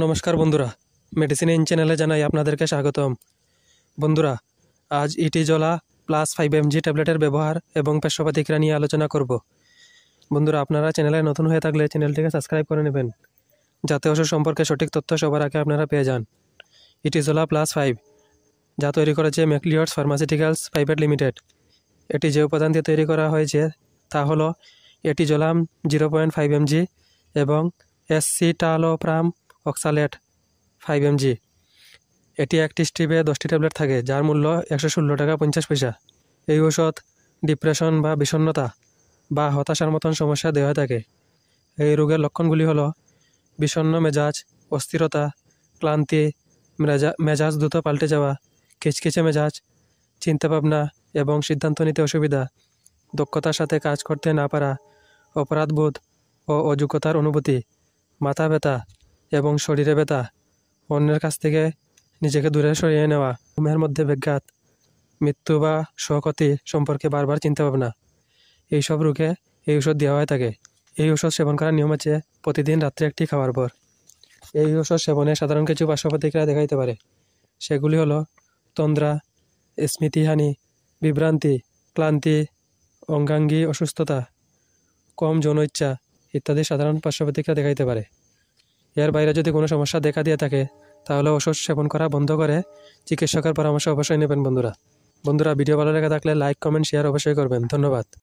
নমস্কার বন্ধুরা medicine in চ্যানেলে জানাই আপনাদেরকে স্বাগতম বন্ধুরা আজ জলা প্লাস ফাইভ এমজি ট্যাবলেটের ব্যবহার এবং পেশপাতিকরা নিয়ে আলোচনা করব বন্ধুরা আপনারা চ্যানেলে নতুন হয়ে থাকলে চ্যানেলটিকে সাবস্ক্রাইব করে নেবেন যাতে ওষুধ সম্পর্কে সঠিক তথ্য সবার আগে আপনারা পেয়ে যান ইটিজোলা প্লাস ফাইভ যা তৈরি করেছে ম্যাকলিয়ার্স ফার্মাসিউটিক্যালস প্রাইভেট লিমিটেড এটি যে উপাদান দিয়ে তৈরি করা হয়েছে তা হলো etizolam zero point five mg এবং এসসিটালোপ্রাম অক্সালেট ফাইভ এমজি এটি একটি স্ট্রিপে দশটি ট্যাবলেট থাকে যার মূল্য একশো ষোলো টাকা পঞ্চাশ পয়সা এই ওষুধ ডিপ্রেশন বা বিষণ্নতা বা হতাশার মতন সমস্যা দেওয়া থাকে এই রোগের লক্ষণগুলি হলো বিষণ্ন মেজাজ অস্থিরতা ক্লান্তি মেজাজ দ্রুত পাল্টে যাওয়া খিচখিচে মেজাজ চিন্তাভাবনা এবং সিদ্ধান্ত নিতে অসুবিধা দক্ষতার সাথে কাজ করতে না পারা অপরাধবোধ ও অযোগ্যতার অনুভূতি মাথা ব্যথা এবং শরীরে ব্যথা অন্যের কাছ থেকে নিজেকে দূরে সরিয়ে নেওয়া ঘুমের মধ্যে ব্যাঘাত মৃত্যু বা সহকতি সম্পর্কে বারবার চিন্তা ভাবনা এইসব রোগে এই ওষুধ দেওয়া হয়ে থাকে এই ওষুধ সেবন করার নিয়ম আছে প্রতিদিন রাত্রে একটি খাওয়ার পর এই ওষুধ সেবনে সাধারণ কিছু পার্শ্বপ্রতিক্রিয়া দেখা পারে সেগুলি হলো তন্দ্রা স্মৃতিহানি বিভ্রান্তি ক্লান্তি অঙ্গাঙ্গী অসুস্থতা কম যৌন ইচ্ছা ইত্যাদি সাধারণ পার্শ্বপ্রতিক্রিয়া দেখাইতে পারে এর বাইরে যদি কোনো সমস্যা দেখা দিয়ে থাকে তাহলে ওষুধ সেবন করা বন্ধ করে চিকিৎসকের পরামর্শ অবশ্যই নেবেন বন্ধুরা বন্ধুরা ভিডিও ভালো লেগে থাকলে লাইক কমেন্ট শেয়ার অবশ্যই করবেন ধন্যবাদ